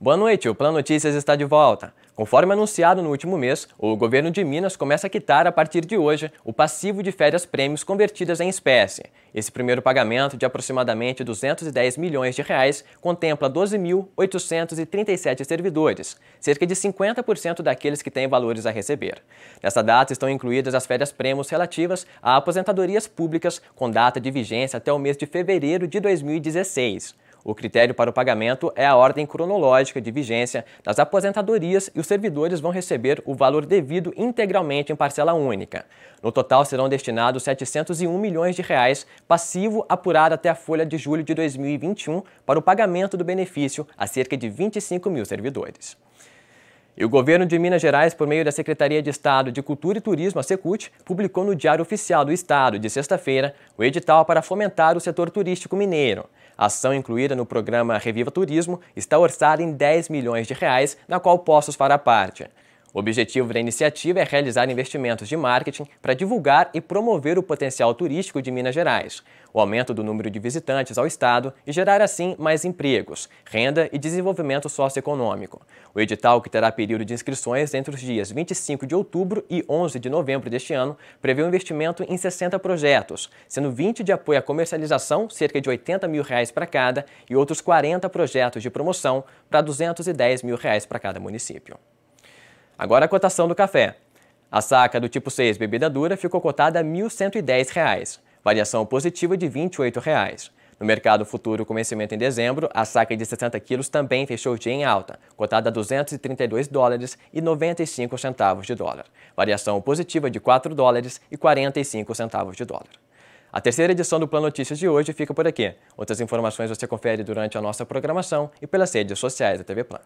Boa noite, o Plano Notícias está de volta. Conforme anunciado no último mês, o governo de Minas começa a quitar a partir de hoje o passivo de férias prêmios convertidas em espécie. Esse primeiro pagamento, de aproximadamente 210 milhões de reais, contempla 12.837 servidores, cerca de 50% daqueles que têm valores a receber. Nessa data estão incluídas as férias prêmios relativas a aposentadorias públicas com data de vigência até o mês de fevereiro de 2016. O critério para o pagamento é a ordem cronológica de vigência das aposentadorias e os servidores vão receber o valor devido integralmente em parcela única. No total serão destinados 701 milhões de reais passivo apurado até a folha de julho de 2021 para o pagamento do benefício a cerca de 25 mil servidores. E o governo de Minas Gerais, por meio da Secretaria de Estado de Cultura e Turismo, a Secult, publicou no Diário Oficial do Estado, de sexta-feira, o edital para fomentar o setor turístico mineiro. A ação incluída no programa Reviva Turismo está orçada em 10 milhões de reais, na qual Poços fará parte. O objetivo da iniciativa é realizar investimentos de marketing para divulgar e promover o potencial turístico de Minas Gerais, o aumento do número de visitantes ao estado e gerar assim mais empregos, renda e desenvolvimento socioeconômico. O edital, que terá período de inscrições entre os dias 25 de outubro e 11 de novembro deste ano, prevê um investimento em 60 projetos, sendo 20 de apoio à comercialização, cerca de 80 mil reais para cada, e outros 40 projetos de promoção para 210 mil reais para cada município. Agora a cotação do café. A saca do tipo 6 bebida dura ficou cotada a R$ 1.110, variação positiva de R$ 28,00. No mercado futuro com vencimento em dezembro, a saca de 60 quilos também fechou o dia em alta, cotada a 232 dólares e 95 centavos de dólar, variação positiva de 4 dólares e 45 centavos de dólar. A terceira edição do Plano Notícias de hoje fica por aqui. Outras informações você confere durante a nossa programação e pelas redes sociais da TV Plan.